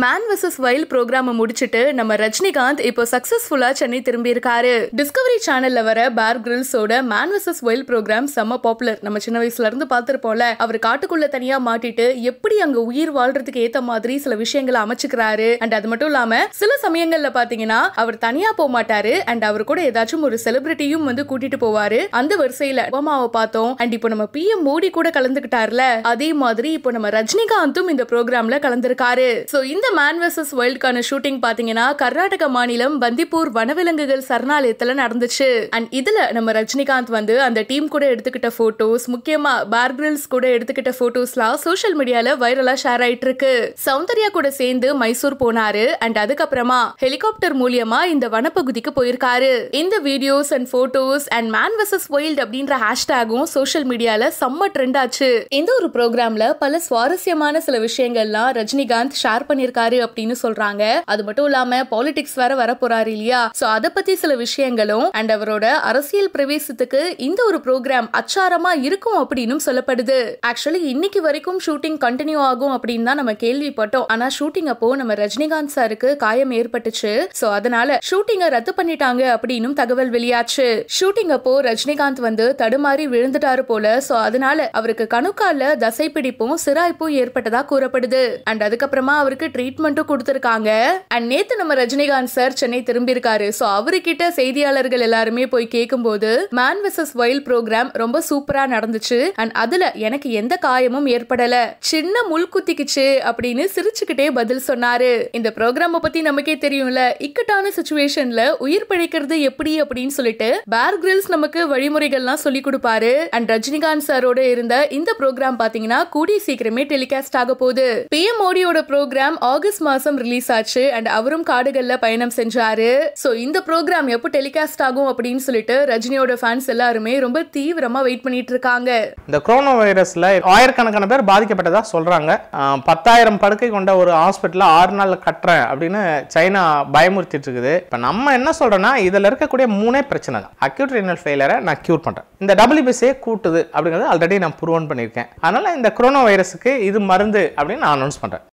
man versus while ப்ரோக்ராம முடிச்சுட்டு நம்ம ரஜினிகாந்த் இப்போ சக்சஸ்ஃபுல்லா சென்னை திரும்பியிருக்காரு டிஸ்கவரி சேனல்ல வர பேர் கிரில்ஸோட மேன் வர்சஸ் வைல் ப்ரோக்ராம் செம்ம பாப்புலர் நம்ம சின்ன வயசுல இருந்து பார்த்துருப்போம்ல அவர் காட்டுக்குள்ள தனியா மாட்டிட்டு எப்படி அங்க உயிர் வாழ்றதுக்கு ஏத்த மாதிரி சில விஷயங்களை அமைச்சுக்கிறாரு அண்ட் அது மட்டும் இல்லாம சில சமயங்கள்ல பாத்தீங்கன்னா அவர் தனியா போக மாட்டாரு அண்ட் அவர் கூட ஏதாச்சும் ஒரு செலிபிரிட்டியும் வந்து கூட்டிட்டு போவாரு அந்த வரிசையில ஒபாமாவை பார்த்தோம் அண்ட் இப்போ நம்ம பி எம் மோடி கூட கலந்துகிட்டாருல அதே மாதிரி இப்போ நம்ம ரஜினிகாந்தும் இந்த ப்ரோக்ராம்ல கலந்திருக்காரு சோ இந்த இந்த மேன் வெர்சஸ் வேர்ல்டுக்கான ஷூட்டிங் பாத்தீங்கன்னா கர்நாடக மாநிலம் பந்திப்பூர் வனவிலங்குகள் சரணாலயத்துல நடந்துச்சு அண்ட் இதுல நம்ம ரஜினிகாந்த் வந்து அந்த டீம் கூட எடுத்துக்கிட்ட போட்டோஸ் முக்கியமா பார்கிரில்ஸ் கூட எடுத்துக்கிட்ட போட்டோஸ்லாம் சோஷியல் மீடியால வைரலா ஷேர் ஆயிட்டு இருக்கு சௌந்தர்யா கூட சேர்ந்து மைசூர் போனாரு அண்ட் அதுக்கப்புறமா ஹெலிகாப்டர் மூலியமா இந்த வனப்பகுதிக்கு போயிருக்காரு இந்த videos and photos and man versus wild அப்படின்ற ஹேஷ்டேகும் சோஷியல் மீடியால செம்ம ட்ரெண்ட் ஆச்சு இந்த ஒரு ப்ரோக்ராம்ல பல சுவாரஸ்யமான சில விஷயங்கள்லாம் ரஜினிகாந்த் ஷேர் பண்ணிருக்காரு பண்ணியிருக்காரு அப்படின்னு சொல்றாங்க அது மட்டும் இல்லாம பாலிடிக்ஸ் வேற வர போறாரு இல்லையா சோ அத பத்தி சில விஷயங்களும் அண்ட் அவரோட அரசியல் பிரவேசத்துக்கு இந்த ஒரு ப்ரோக்ராம் அச்சாரமா இருக்கும் அப்படின்னு சொல்லப்படுது ஆக்சுவலி இன்னைக்கு வரைக்கும் ஷூட்டிங் கண்டினியூ ஆகும் அப்படின்னு தான் நம்ம கேள்விப்பட்டோம் ஆனா ஷூட்டிங் அப்போ நம்ம ரஜினிகாந்த் சாருக்கு காயம் ஏற்பட்டுச்சு சோ அதனால ஷூட்டிங்க ரத்து பண்ணிட்டாங்க அப்படின்னு தகவல் வெளியாச்சு ஷூட்டிங் அப்போ ரஜினிகாந்த் வந்து தடுமாறி விழுந்துட்டாரு போல சோ அதனால அவருக்கு கணுக்கால தசைப்பிடிப்பும் சிராய்ப்பும் ஏற்பட்டதா கூறப்படுது அண்ட் அதுக்கப்புறமா அவருக்கு ட்ரீட்மெண்ட்டும் கொடுத்துருக்காங்க அண்ட் நேத்து நம்ம ரஜினிகாந்த் சார் சென்னை திரும்பியிருக்காரு ஸோ அவர்கிட்ட செய்தியாளர்கள் எல்லாருமே போய் கேட்கும்போது மேன் வெர்சஸ் வைல் ப்ரோக்ராம் ரொம்ப சூப்பரா நடந்துச்சு அண்ட் அதுல எனக்கு எந்த காயமும் ஏற்படல சின்ன முள் குத்திக்குச்சு அப்படின்னு சிரிச்சுக்கிட்டே பதில் சொன்னாரு இந்த ப்ரோக்ராம பத்தி நமக்கே தெரியும்ல இக்கட்டான சுச்சுவேஷன்ல உயிர் பிழைக்கிறது எப்படி அப்படின்னு சொல்லிட்டு பேர் கிரில்ஸ் நமக்கு வழிமுறைகள்லாம் சொல்லி கொடுப்பாரு அண்ட் ரஜினிகாந்த் சாரோட இருந்த இந்த ப்ரோக்ராம் பாத்தீங்கன்னா கூடிய சீக்கிரமே டெலிகாஸ்ட் ஆக போகுது பிஎம் மோடியோட ப்ரோக்ராம் ஆகஸ்ட் மாசம் ரிலீஸ் ஆச்சு அண்ட் அவரும் காடுகள்ல பயணம் செஞ்சாரு சோ இந்த ப்ரோக்ராம் எப்போ டெலிகாஸ்ட் ஆகும் அப்படின்னு சொல்லிட்டு ரஜினியோட ஃபேன்ஸ் எல்லாருமே ரொம்ப தீவிரமா வெயிட் பண்ணிட்டு இருக்காங்க இந்த கொரோனா வைரஸ்ல ஆயிரக்கணக்கான பேர் பாதிக்கப்பட்டதா சொல்றாங்க பத்தாயிரம் படுக்கை கொண்ட ஒரு ஹாஸ்பிட்டல் ஆறு நாள் கட்டுறேன் அப்படின்னு சைனா பயமுறுத்திட்டு இருக்குது இப்ப நம்ம என்ன சொல்றோம்னா இதுல இருக்கக்கூடிய மூணே பிரச்சனை தான் அக்யூட் ரீனல் ஃபெயிலரை நான் கியூர் பண்றேன் இந்த டபிள்யூபிசியை கூட்டுது அப்படிங்கிறது ஆல்ரெடி நான் ப்ரூவன் பண்ணியிருக்கேன் அதனால இந்த கொரோனா வைரஸுக்கு இது மருந்து அப்படின்னு நான் அனௌன்ஸ் பண்றேன்